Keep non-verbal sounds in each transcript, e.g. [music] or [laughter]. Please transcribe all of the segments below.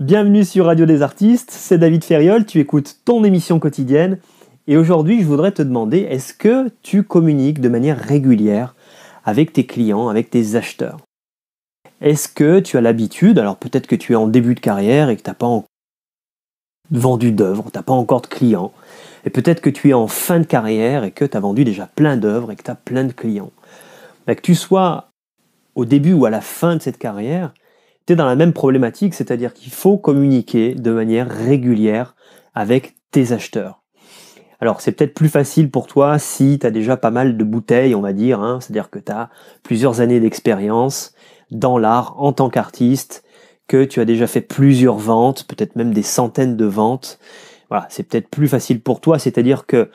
Bienvenue sur Radio des Artistes, c'est David Ferriol, tu écoutes ton émission quotidienne et aujourd'hui je voudrais te demander est-ce que tu communiques de manière régulière avec tes clients, avec tes acheteurs Est-ce que tu as l'habitude, alors peut-être que tu es en début de carrière et que tu n'as pas encore vendu d'œuvres, tu n'as pas encore de clients, et peut-être que tu es en fin de carrière et que tu as vendu déjà plein d'œuvres et que tu as plein de clients. Bah, que tu sois au début ou à la fin de cette carrière, tu es dans la même problématique, c'est-à-dire qu'il faut communiquer de manière régulière avec tes acheteurs. Alors c'est peut-être plus facile pour toi si tu as déjà pas mal de bouteilles, on va dire, hein. c'est-à-dire que tu as plusieurs années d'expérience dans l'art en tant qu'artiste, que tu as déjà fait plusieurs ventes, peut-être même des centaines de ventes. Voilà, c'est peut-être plus facile pour toi, c'est-à-dire que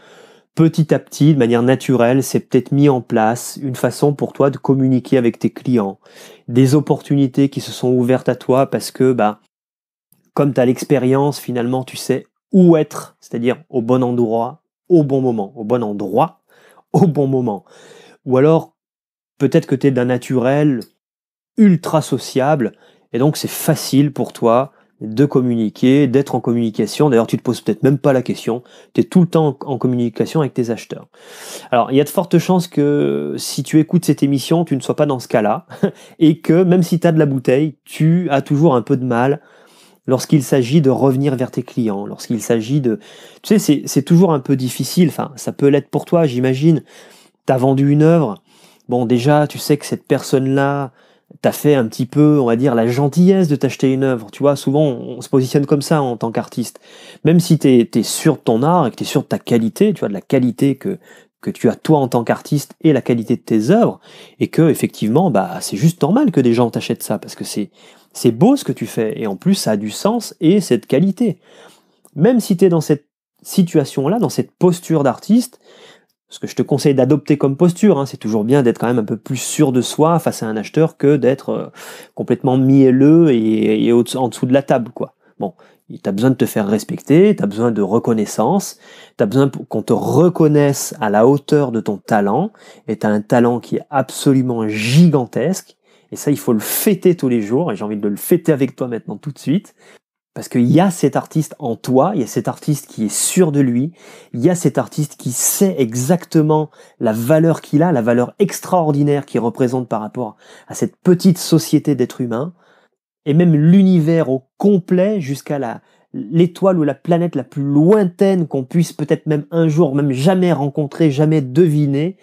petit à petit, de manière naturelle, c'est peut-être mis en place une façon pour toi de communiquer avec tes clients, des opportunités qui se sont ouvertes à toi parce que, bah, comme tu as l'expérience, finalement, tu sais où être, c'est-à-dire au bon endroit, au bon moment, au bon endroit, [laughs] au bon moment. Ou alors, peut-être que tu es d'un naturel ultra sociable, et donc c'est facile pour toi de communiquer, d'être en communication. D'ailleurs, tu te poses peut-être même pas la question. Tu es tout le temps en communication avec tes acheteurs. Alors, il y a de fortes chances que si tu écoutes cette émission, tu ne sois pas dans ce cas-là [laughs] et que même si tu as de la bouteille, tu as toujours un peu de mal lorsqu'il s'agit de revenir vers tes clients, lorsqu'il s'agit de... Tu sais, c'est toujours un peu difficile. Enfin, ça peut l'être pour toi, j'imagine. Tu as vendu une œuvre. Bon, déjà, tu sais que cette personne-là, t'as fait un petit peu, on va dire, la gentillesse de t'acheter une œuvre. Tu vois, souvent, on se positionne comme ça en tant qu'artiste. Même si t'es es sûr de ton art et que t'es sûr de ta qualité, tu vois, de la qualité que, que tu as toi en tant qu'artiste et la qualité de tes œuvres, et que, effectivement, bah, c'est juste normal que des gens t'achètent ça, parce que c'est, c'est beau ce que tu fais, et en plus, ça a du sens et cette qualité. Même si t'es dans cette situation-là, dans cette posture d'artiste, ce que je te conseille d'adopter comme posture. Hein, c'est toujours bien d'être quand même un peu plus sûr de soi face à un acheteur que d'être euh, complètement mielleux et, en dessous de la table. quoi. Bon, tu as besoin de te faire respecter, tu as besoin de reconnaissance, tu as besoin qu'on te reconnaisse à la hauteur de ton talent, et tu un talent qui est absolument gigantesque, et ça, il faut le fêter tous les jours, et j'ai envie de le fêter avec toi maintenant tout de suite, parce qu'il y a cet artiste en toi, il y a cet artiste qui est sûr de lui, il y a cet artiste qui sait exactement la valeur qu'il a, la valeur extraordinaire qu'il représente par rapport à cette petite société d'êtres humains, et même l'univers au complet jusqu'à la, l'étoile ou la planète la plus lointaine qu'on puisse peut-être même un jour, même jamais rencontrer, jamais deviner,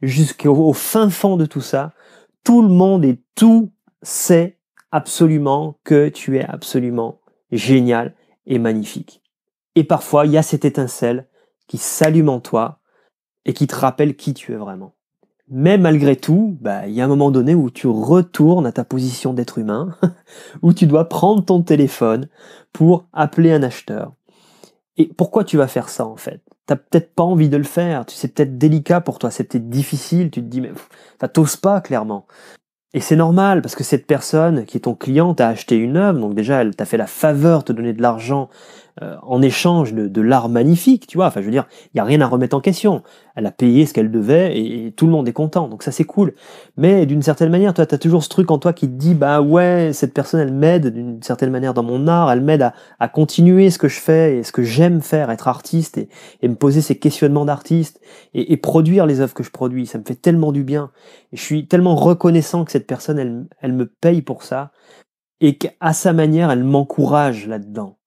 jusqu'au fin fond de tout ça, tout le monde et tout sait absolument que tu es absolument génial et magnifique. Et parfois, il y a cette étincelle qui s'allume en toi et qui te rappelle qui tu es vraiment. Mais malgré tout, bah, il y a un moment donné où tu retournes à ta position d'être humain, [laughs] où tu dois prendre ton téléphone pour appeler un acheteur. Et pourquoi tu vas faire ça en fait T'as peut-être pas envie de le faire, c'est peut-être délicat pour toi, c'est peut-être difficile, tu te dis mais tose pas clairement. Et c'est normal, parce que cette personne qui est ton client t'a acheté une œuvre, donc déjà elle t'a fait la faveur de te donner de l'argent euh, en échange de, l'art magnifique, tu vois. Enfin, je veux dire, il n'y a rien à remettre en question. Elle a payé ce qu'elle devait et, tout le monde est content. Donc ça, c'est cool. Mais d'une certaine manière, toi, tu as toujours ce truc en toi qui te dit, bah ouais, cette personne, elle m'aide d'une certaine manière dans mon art. Elle m'aide à, continuer ce que je fais et ce que j'aime faire, être artiste et, me poser ces questionnements d'artiste et, produire les œuvres que je produis. Ça me fait tellement du bien. Et je suis tellement reconnaissant que cette personne, elle, elle me paye pour ça et qu'à sa manière, elle m'encourage là-dedans.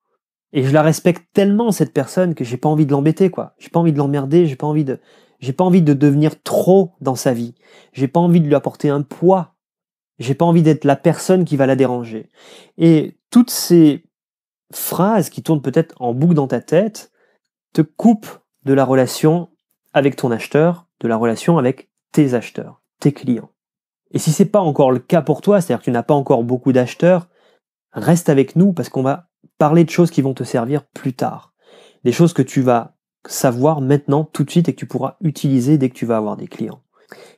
Et je la respecte tellement cette personne que j'ai pas envie de l'embêter quoi. J'ai pas envie de l'emmerder, j'ai pas envie de j'ai pas envie de devenir trop dans sa vie. J'ai pas envie de lui apporter un poids. J'ai pas envie d'être la personne qui va la déranger. Et toutes ces phrases qui tournent peut-être en boucle dans ta tête te coupent de la relation avec ton acheteur, de la relation avec tes acheteurs, tes clients. Et si c'est pas encore le cas pour toi, c'est-à-dire que tu n'as pas encore beaucoup d'acheteurs, reste avec nous parce qu'on va parler de choses qui vont te servir plus tard. Des choses que tu vas savoir maintenant, tout de suite, et que tu pourras utiliser dès que tu vas avoir des clients.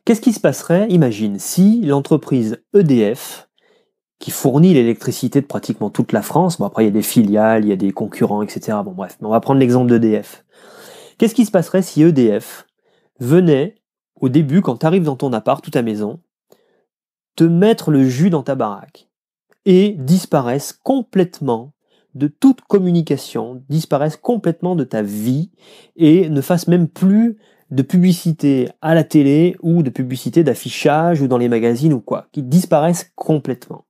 Qu'est-ce qui se passerait, imagine, si l'entreprise EDF, qui fournit l'électricité de pratiquement toute la France, bon après il y a des filiales, il y a des concurrents, etc. Bon bref, mais on va prendre l'exemple d'EDF. Qu'est-ce qui se passerait si EDF venait, au début, quand tu arrives dans ton appart ou ta maison, te mettre le jus dans ta baraque et disparaissent complètement de toute communication disparaissent complètement de ta vie et ne fassent même plus de publicité à la télé ou de publicité d'affichage ou dans les magazines ou quoi, qui disparaissent complètement.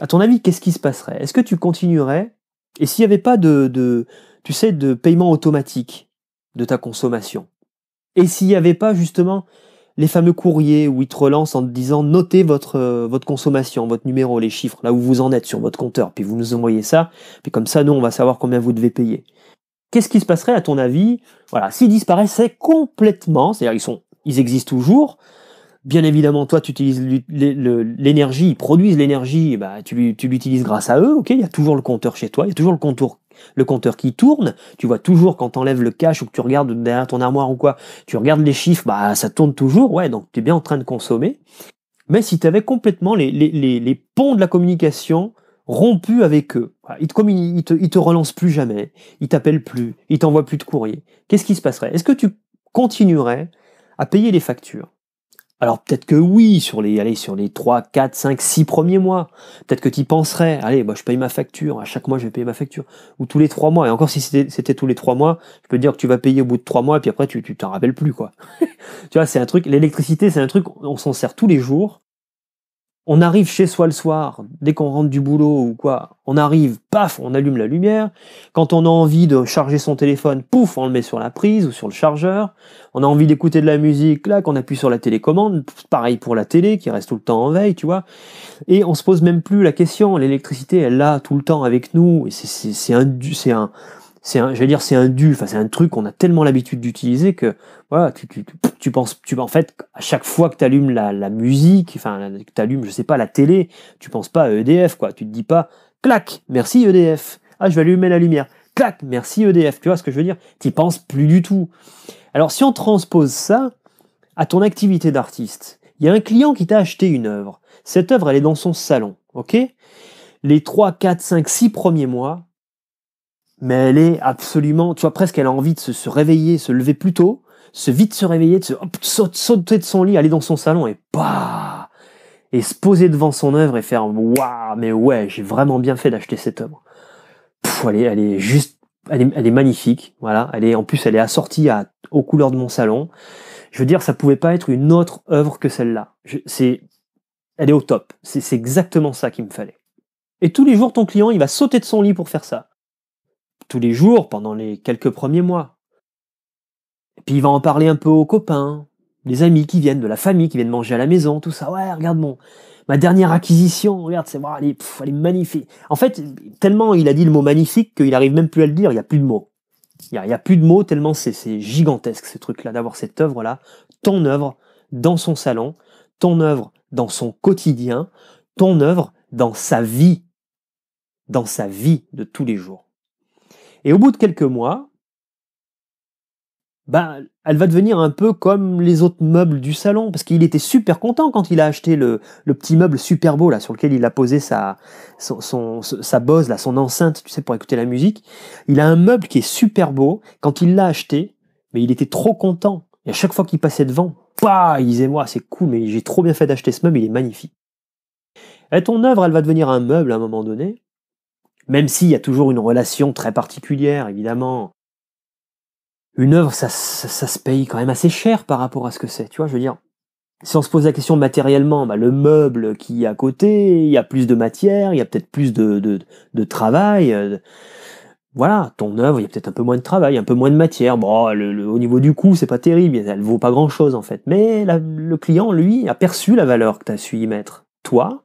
À ton avis, qu'est-ce qui se passerait Est-ce que tu continuerais Et s'il n'y avait pas de, de, tu sais, de paiement automatique de ta consommation Et s'il n'y avait pas justement les fameux courriers où ils te relancent en te disant notez votre, euh, votre consommation, votre numéro, les chiffres, là où vous en êtes sur votre compteur, puis vous nous envoyez ça, puis comme ça, nous, on va savoir combien vous devez payer. Qu'est-ce qui se passerait, à ton avis Voilà, s'ils disparaissaient complètement, c'est-à-dire ils, sont, ils existent toujours, bien évidemment, toi, tu utilises l'énergie, ils produisent l'énergie, bah, tu, tu l'utilises grâce à eux, ok Il y a toujours le compteur chez toi, il y a toujours le, compteur, le compteur qui tourne. Tu vois toujours quand enlèves le cache ou que tu regardes derrière ton armoire ou quoi, tu regardes les chiffres, bah ça tourne toujours, ouais, donc tu es bien en train de consommer. Mais si tu avais complètement les, ponts de la communication rompus avec eux, ils te, ils te, ils te relancent plus jamais, ils t'appellent plus, ils t'envoient plus de courrier, qu'est-ce qui se passerait Est-ce que tu continuerais à payer les factures alors peut-être que oui, sur les, allez, sur les 3, 4, 5, 6 premiers mois. Peut-être que tu penserais, allez, moi je paye ma facture, à chaque mois je vais payer ma facture. Ou tous les 3 mois. Et encore si c'était tous les 3 mois, je peux te dire que tu vas payer au bout de 3 mois et puis après tu t'en rappelles plus. quoi. [laughs] tu vois, c'est un truc, l'électricité c'est un truc, on s'en sert tous les jours on arrive chez soi le soir, dès qu'on rentre du boulot ou quoi, on arrive, paf, on allume la lumière. Quand on a envie de charger son téléphone, pouf, on le met sur la prise ou sur le chargeur. On a envie d'écouter de la musique, là, qu'on appuie sur la télécommande. Pareil pour la télé qui reste tout le temps en veille, tu vois. Et on se pose même plus la question. L'électricité, elle là tout le temps avec nous. Et c'est un, c'est un, c'est un, je dire, c'est un Enfin, c'est un truc qu'on a tellement l'habitude d'utiliser que, voilà, tu, tu, tu, penses, tu, en fait, à chaque fois que tu allumes la, musique, enfin, que tu allumes, je sais pas, la télé, tu penses pas à EDF, quoi. Tu te dis pas, clac, merci EDF. Ah, je vais allumer la lumière. Clac, merci EDF. Tu vois ce que je veux dire? Tu penses plus du tout. Alors, si on transpose ça à ton activité d'artiste, il y a un client qui t'a acheté une œuvre. Cette œuvre, elle est dans son salon. OK? Les 3, 4, 5, 6 premiers mois, mais elle est absolument, tu vois, presque elle a envie de se, réveiller, se lever plus tôt, se vite se réveiller, de se sauter de son lit, aller dans son salon et bah et se poser devant son œuvre et faire waouh, mais ouais, j'ai vraiment bien fait d'acheter cette œuvre. elle est, elle est juste, elle est, magnifique, voilà. Elle est, en plus, elle est assortie à, aux couleurs de mon salon. Je veux dire, ça pouvait pas être une autre œuvre que celle-là. C'est, elle est au top. C'est exactement ça qu'il me fallait. Et tous les jours, ton client, il va sauter de son lit pour faire ça tous les jours pendant les quelques premiers mois. Et puis il va en parler un peu aux copains, les amis qui viennent, de la famille qui viennent manger à la maison, tout ça. Ouais, regarde mon, ma dernière acquisition, regarde, c'est elle, elle est magnifique. En fait, tellement il a dit le mot magnifique qu'il arrive même plus à le dire, il n'y a plus de mots. Il n'y a, a, plus de mots tellement c'est gigantesque ce truc-là, d'avoir cette œuvre-là, ton œuvre dans son salon, ton œuvre dans son quotidien, ton œuvre dans sa vie, dans sa vie de tous les jours. Et au bout de quelques mois, ben, elle va devenir un peu comme les autres meubles du salon, parce qu'il était super content quand il a acheté le, petit meuble super beau là sur lequel il a posé sa son, son, sa Bose là, son enceinte, tu sais, pour écouter la musique. Il a un meuble qui est super beau. Quand il l'a acheté, mais il était trop content. Et à chaque fois qu'il passait devant, bah, il disait moi c'est cool, mais j'ai trop bien fait d'acheter ce meuble, il est magnifique. Et ton œuvre, elle va devenir un meuble à un moment donné. Même s'il y a toujours une relation très particulière, évidemment. Une œuvre, ça, se paye quand même assez cher par rapport à ce que c'est. Tu vois, je veux dire, si on se pose la question matériellement, bah, le meuble qui est à côté, il y a plus de matière, il y a peut-être plus de, travail. Euh, voilà, ton œuvre, il y a peut-être un peu moins de travail, un peu moins de matière. Bon, au niveau du coût, c'est pas terrible, elle vaut pas grand-chose en fait. Mais le client, lui, a perçu la valeur que tu as su y mettre toi,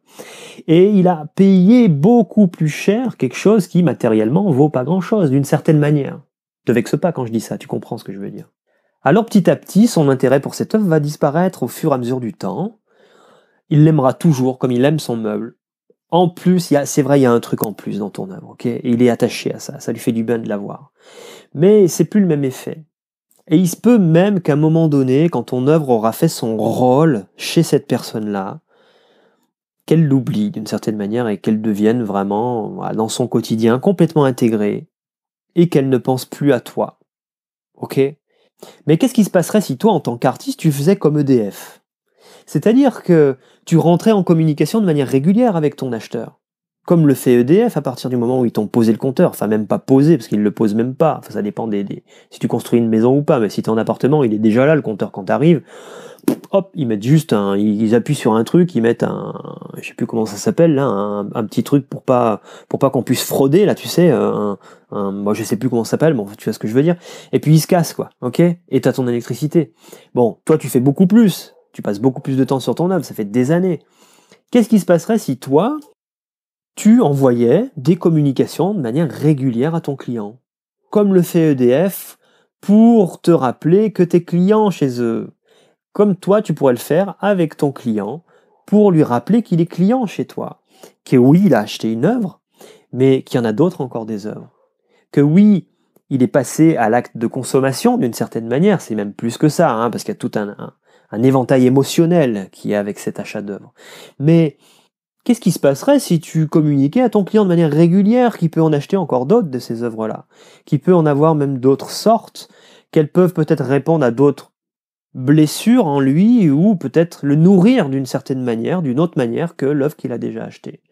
et il a payé beaucoup plus cher quelque chose qui matériellement vaut pas grand-chose, d'une certaine manière. Te vexe pas quand je dis ça, tu comprends ce que je veux dire. Alors petit à petit, son intérêt pour cette œuvre va disparaître au fur et à mesure du temps. Il l'aimera toujours comme il aime son meuble. En plus, c'est vrai, il y a un truc en plus dans ton œuvre, ok Et il est attaché à ça, ça lui fait du bien de l'avoir. Mais c'est plus le même effet. Et il se peut même qu'à un moment donné, quand ton œuvre aura fait son rôle chez cette personne-là, qu'elle l'oublie d'une certaine manière et qu'elle devienne vraiment dans son quotidien complètement intégrée et qu'elle ne pense plus à toi. Ok Mais qu'est-ce qui se passerait si toi, en tant qu'artiste, tu faisais comme EDF C'est-à-dire que tu rentrais en communication de manière régulière avec ton acheteur comme le fait EDF, à partir du moment où ils t'ont posé le compteur, enfin même pas posé, parce qu'ils le posent même pas, enfin ça dépend des, si tu construis une maison ou pas, mais si t'es en appartement, il est déjà là le compteur quand t'arrives, hop, ils mettent juste un, ils appuient sur un truc, ils mettent un, je sais plus comment ça s'appelle là, un, petit truc pour pas, pour pas qu'on puisse frauder là, tu sais, euh, un, moi je sais plus comment ça s'appelle, bon tu vois ce que je veux dire, et puis ils se cassent quoi, ok, et t'as ton électricité. Bon, toi tu fais beaucoup plus, tu passes beaucoup plus de temps sur ton âme, ça fait des années. Qu'est-ce qui se passerait si toi, tu envoyais des communications de manière régulière à ton client, comme le fait EDF, pour te rappeler que tes clients chez eux, comme toi tu pourrais le faire avec ton client, pour lui rappeler qu'il est client chez toi, que oui, il a acheté une œuvre, mais qu'il y en a d'autres encore des œuvres, que oui, il est passé à l'acte de consommation d'une certaine manière, c'est même plus que ça, hein, parce qu'il y a tout un, un éventail émotionnel qui est avec cet achat d'œuvre. Mais Qu'est-ce qui se passerait si tu communiquais à ton client de manière régulière qu'il peut en acheter encore d'autres de ces œuvres-là, Qu'il peut en avoir même d'autres sortes, qu'elles peuvent peut-être répondre à d'autres blessures en lui ou peut-être le nourrir d'une certaine manière, d'une autre manière que l'œuvre qu'il a déjà achetée.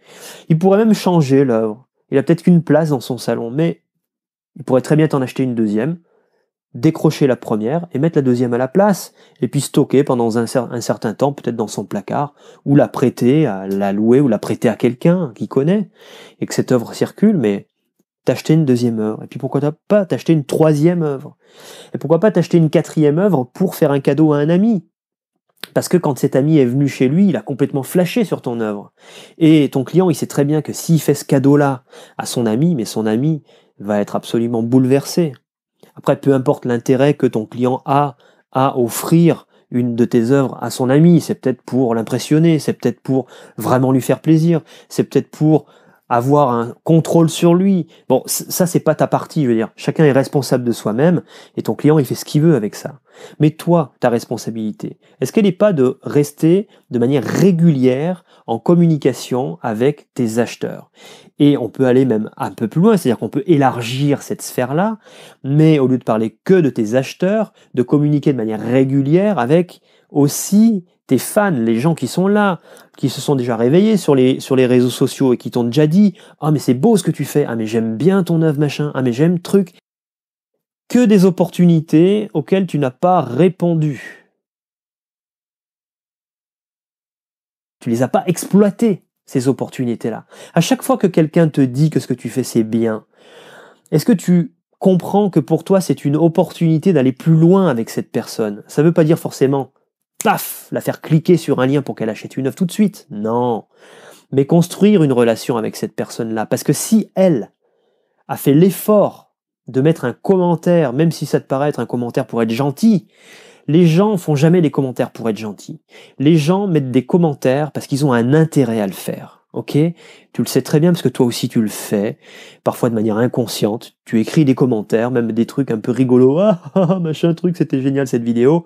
Il pourrait même changer l'œuvre. Il a peut-être qu'une place dans son salon, mais il pourrait très bien t'en acheter une deuxième, décrocher la première et mettre la deuxième à la place, et puis stocker pendant un, certain temps, peut-être dans son placard, ou la prêter, à la louer, ou la prêter à quelqu'un qui connaît, et que cette œuvre circule, mais t'acheter une deuxième œuvre, et puis pourquoi pas t'acheter une troisième œuvre, et pourquoi pas t'acheter une quatrième œuvre pour faire un cadeau à un ami, parce que quand cet ami est venu chez lui, il a complètement flashé sur ton œuvre. Et ton client, il sait très bien que s'il fait ce cadeau-là à son ami, mais son ami va être absolument bouleversé. Après, peu importe l'intérêt que ton client a à offrir une de tes œuvres à son ami, c'est peut-être pour l'impressionner, c'est peut-être pour vraiment lui faire plaisir, c'est peut-être pour avoir un contrôle sur lui. Bon, ça c'est pas ta partie, je veux dire. Chacun est responsable de soi-même et ton client il fait ce qu'il veut avec ça. Mais toi, ta responsabilité, est-ce qu'elle n'est pas de rester de manière régulière en communication avec tes acheteurs Et on peut aller même un peu plus loin, c'est-à-dire qu'on peut élargir cette sphère-là, mais au lieu de parler que de tes acheteurs, de communiquer de manière régulière avec aussi tes fans, les gens qui sont là, qui se sont déjà réveillés sur les, réseaux sociaux et qui t'ont déjà dit Ah, mais c'est beau ce que tu fais, ah, mais j'aime bien ton œuvre, machin, ah, mais j'aime truc, que des opportunités auxquelles tu n'as pas répondu. Tu les as pas exploitées, ces opportunités-là. À chaque fois que quelqu'un te dit que ce que tu fais c'est bien, est-ce que tu comprends que pour toi c'est une opportunité d'aller plus loin avec cette personne Ça ne veut pas dire forcément paf, la faire cliquer sur un lien pour qu'elle achète une œuvre tout de suite. Non. Mais construire une relation avec cette personne-là. Parce que si elle a fait l'effort de mettre un commentaire, même si ça te paraît être un commentaire pour être gentil. Les gens font jamais des commentaires pour être gentils. Les gens mettent des commentaires parce qu'ils ont un intérêt à le faire. Ok Tu le sais très bien parce que toi aussi tu le fais, parfois de manière inconsciente. Tu écris des commentaires, même des trucs un peu rigolos. Ah, ah, ah machin truc, c'était génial cette vidéo.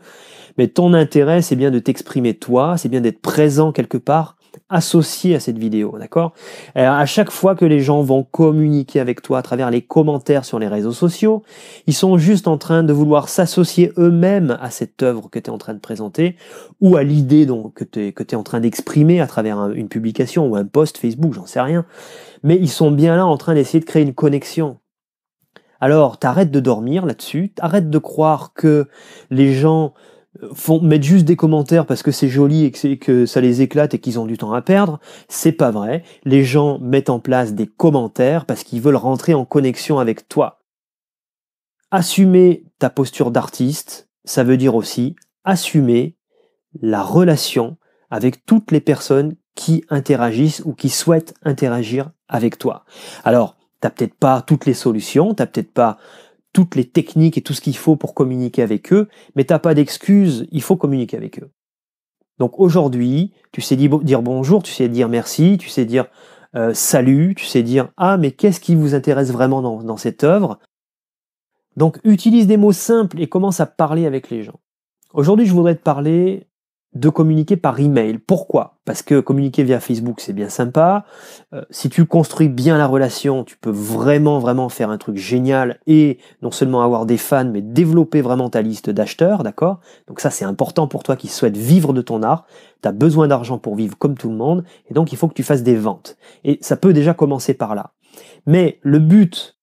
Mais ton intérêt, c'est bien de t'exprimer toi, c'est bien d'être présent quelque part associé à cette vidéo, d'accord euh, À chaque fois que les gens vont communiquer avec toi à travers les commentaires sur les réseaux sociaux, ils sont juste en train de vouloir s'associer eux-mêmes à cette œuvre que tu es en train de présenter ou à l'idée que tu es, en train d'exprimer à travers une publication ou un post Facebook, j'en sais rien. Mais ils sont bien là en train d'essayer de créer une connexion. Alors, t'arrêtes de dormir là-dessus, t'arrêtes de croire que les gens font, mettent juste des commentaires parce que c'est joli et que, que ça les éclate et qu'ils ont du temps à perdre, c'est pas vrai. Les gens mettent en place des commentaires parce qu'ils veulent rentrer en connexion avec toi. Assumer ta posture d'artiste, ça veut dire aussi assumer la relation avec toutes les personnes qui interagissent ou qui souhaitent interagir avec toi. Alors, t'as peut-être pas toutes les solutions, t'as peut-être pas toutes les techniques et tout ce qu'il faut pour communiquer avec eux, mais t'as pas d'excuses, il faut communiquer avec eux. Donc aujourd'hui, tu sais dire bonjour, tu sais dire merci, tu sais dire euh, salut, tu sais dire ah mais qu'est-ce qui vous intéresse vraiment dans, dans cette œuvre Donc utilise des mots simples et commence à parler avec les gens. Aujourd'hui, je voudrais te parler de communiquer par email. Pourquoi Parce que communiquer via Facebook, c'est bien sympa. Euh, si tu construis bien la relation, tu peux vraiment, vraiment faire un truc génial et non seulement avoir des fans, mais développer vraiment ta liste d'acheteurs, d'accord Donc ça, c'est important pour toi qui souhaites vivre de ton art. Tu as besoin d'argent pour vivre comme tout le monde, et donc il faut que tu fasses des ventes. Et ça peut déjà commencer par là. Mais le but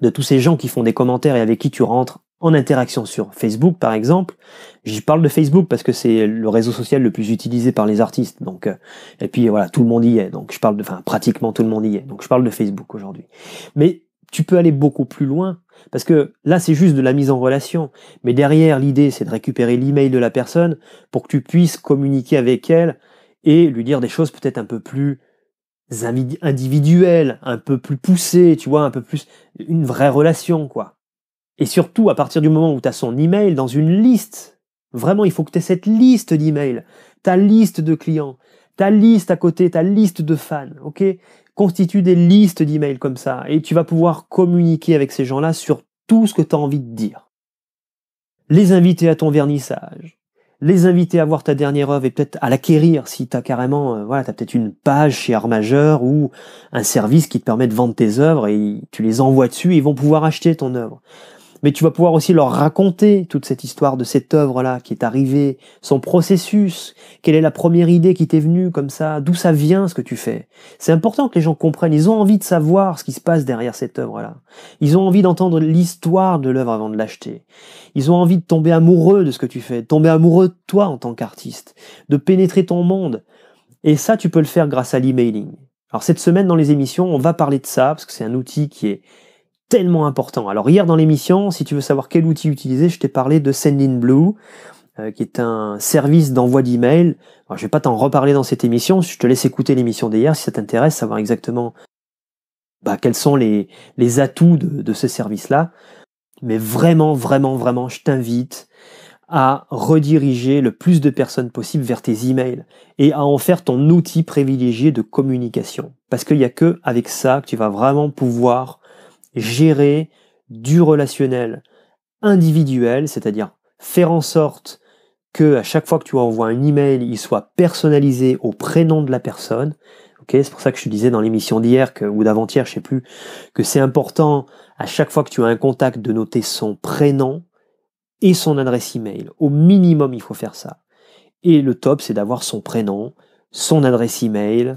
de tous ces gens qui font des commentaires et avec qui tu rentres en interaction sur Facebook par exemple. J'y parle de Facebook parce que c'est le réseau social le plus utilisé par les artistes. Donc euh, et puis voilà, tout le monde y est. Donc je parle de enfin pratiquement tout le monde y est. Donc je parle de Facebook aujourd'hui. Mais tu peux aller beaucoup plus loin parce que là c'est juste de la mise en relation, mais derrière l'idée c'est de récupérer l'email de la personne pour que tu puisses communiquer avec elle et lui dire des choses peut-être un peu plus individuelles, un peu plus poussées, tu vois, un peu plus une vraie relation quoi. Et surtout, à partir du moment où tu as son email dans une liste, vraiment, il faut que tu aies cette liste d'emails, ta liste de clients, ta liste à côté, ta liste de fans, ok Constitue des listes d'emails comme ça, et tu vas pouvoir communiquer avec ces gens-là sur tout ce que tu as envie de dire. Les inviter à ton vernissage, les inviter à voir ta dernière œuvre et peut-être à l'acquérir si tu as carrément, euh, voilà, tu as peut-être une page chez Art ou un service qui te permet de vendre tes œuvres et tu les envoies dessus et ils vont pouvoir acheter ton œuvre mais tu vas pouvoir aussi leur raconter toute cette histoire de cette œuvre-là qui est arrivée, son processus, quelle est la première idée qui t'est venue comme ça, d'où ça vient ce que tu fais. C'est important que les gens comprennent, ils ont envie de savoir ce qui se passe derrière cette œuvre-là. Ils ont envie d'entendre l'histoire de l'œuvre avant de l'acheter. Ils ont envie de tomber amoureux de ce que tu fais, de tomber amoureux de toi en tant qu'artiste, de pénétrer ton monde. Et ça, tu peux le faire grâce à l'emailing. Alors cette semaine dans les émissions, on va parler de ça, parce que c'est un outil qui est tellement important. Alors hier dans l'émission, si tu veux savoir quel outil utiliser, je t'ai parlé de Sendinblue, Blue, euh, qui est un service d'envoi d'email. Alors, je vais pas t'en reparler dans cette émission, je te laisse écouter l'émission d'hier si ça t'intéresse, savoir exactement bah, quels sont les, atouts de, ce service-là. Mais vraiment, vraiment, vraiment, je t'invite à rediriger le plus de personnes possible vers tes emails et à en faire ton outil privilégié de communication. Parce qu'il n'y a que avec ça que tu vas vraiment pouvoir gérer du relationnel individuel, c'est-à-dire faire en sorte que à chaque fois que tu envoies un email, il soit personnalisé au prénom de la personne. Ok, c'est pour ça que je te disais dans l'émission d'hier ou d'avant-hier, je sais plus, que c'est important à chaque fois que tu as un contact de noter son prénom et son adresse email. Au minimum, il faut faire ça. Et le top, c'est d'avoir son prénom, son adresse email,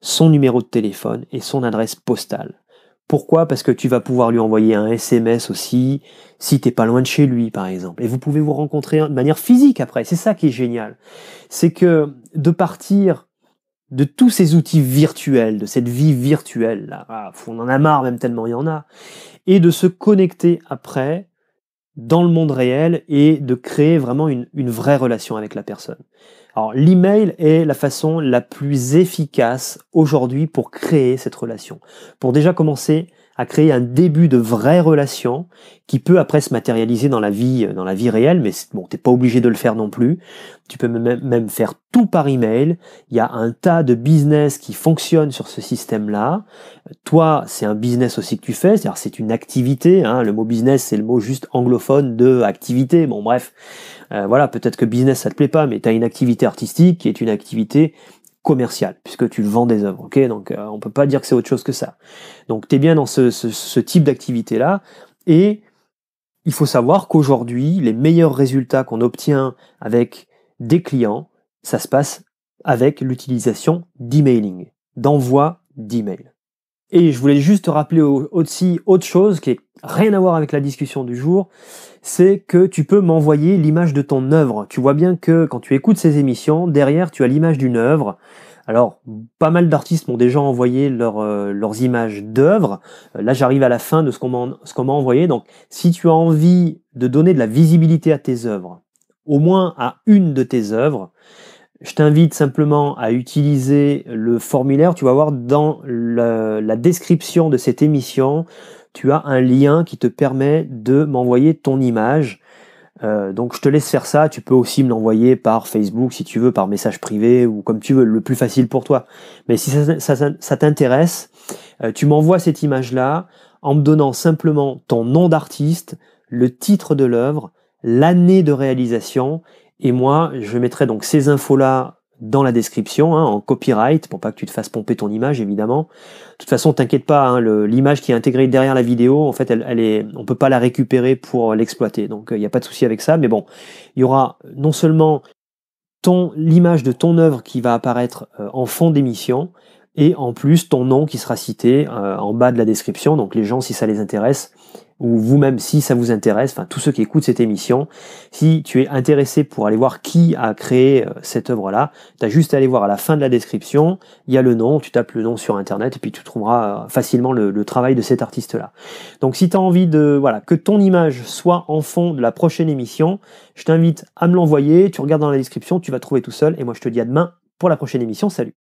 son numéro de téléphone et son adresse postale. Pourquoi Parce que tu vas pouvoir lui envoyer un SMS aussi, si t'es pas loin de chez lui, par exemple. Et vous pouvez vous rencontrer de manière physique après. C'est ça qui est génial. C'est que de partir de tous ces outils virtuels, de cette vie virtuelle, là, ah, on en a marre même tellement il y en a, et de se connecter après dans le monde réel et de créer vraiment une, vraie relation avec la personne. Alors l'email est la façon la plus efficace aujourd'hui pour créer cette relation. Pour déjà commencer à créer un début de vraie relation qui peut après se matérialiser dans la vie, euh, dans la vie réelle, mais bon, t'es pas obligé de le faire non plus. Tu peux même faire tout par email. Il y a un tas de business qui fonctionne sur ce système-là. Toi, c'est un business aussi que tu fais, c'est-à-dire c'est une activité. Hein. Le mot business, c'est le mot juste anglophone de activité. Bon, bref, euh, voilà, peut-être que business ça te plaît pas, mais tu as une activité artistique qui est une activité commercial, puisque tu vends des œuvres, ok Donc euh, on peut pas dire que c'est autre chose que ça. Donc tu es bien dans ce, ce type d'activité-là, et il faut savoir qu'aujourd'hui, les meilleurs résultats qu'on obtient avec des clients, ça se passe avec l'utilisation d'emailing, d'envoi d'email. Et je voulais juste te rappeler aussi autre chose qui n'a rien à voir avec la discussion du jour, c'est que tu peux m'envoyer l'image de ton œuvre. Tu vois bien que quand tu écoutes ces émissions, derrière tu as l'image d'une œuvre. Alors, pas mal d'artistes m'ont déjà envoyé euh, leurs images d'œuvres. Euh, là, j'arrive à la fin de ce qu'on m'a envoyé. Donc, si tu as envie de donner de la visibilité à tes œuvres, au moins à une de tes œuvres, je t'invite simplement à utiliser le formulaire. Tu vas voir dans la, description de cette émission, tu as un lien qui te permet de m'envoyer ton image. Euh, donc je te laisse faire ça. Tu peux aussi me l'envoyer par Facebook si tu veux, par message privé ou comme tu veux, le plus facile pour toi. Mais si ça, t'intéresse, euh, tu m'envoies cette image-là en me donnant simplement ton nom d'artiste, le titre de l'œuvre, l'année de réalisation et moi, je mettrai donc ces infos-là dans la description, hein, en copyright, pour pas que tu te fasses pomper ton image, évidemment. De toute façon, t'inquiète pas, hein, l'image qui est intégrée derrière la vidéo, en fait, elle, est, on peut pas la récupérer pour l'exploiter. Donc, il euh, n'y a pas de souci avec ça. Mais bon, il y aura non seulement l'image de ton œuvre qui va apparaître euh, en fond d'émission, et en plus ton nom qui sera cité euh, en bas de la description. Donc, les gens, si ça les intéresse, ou vous-même si ça vous intéresse, enfin tous ceux qui écoutent cette émission, si tu es intéressé pour aller voir qui a créé euh, cette œuvre-là, tu as juste à aller voir à la fin de la description, il y a le nom, tu tapes le nom sur Internet et puis tu trouveras euh, facilement le, travail de cet artiste-là. Donc si tu as envie de voilà que ton image soit en fond de la prochaine émission, je t'invite à me l'envoyer, tu regardes dans la description, tu vas trouver tout seul et moi je te dis à demain pour la prochaine émission, salut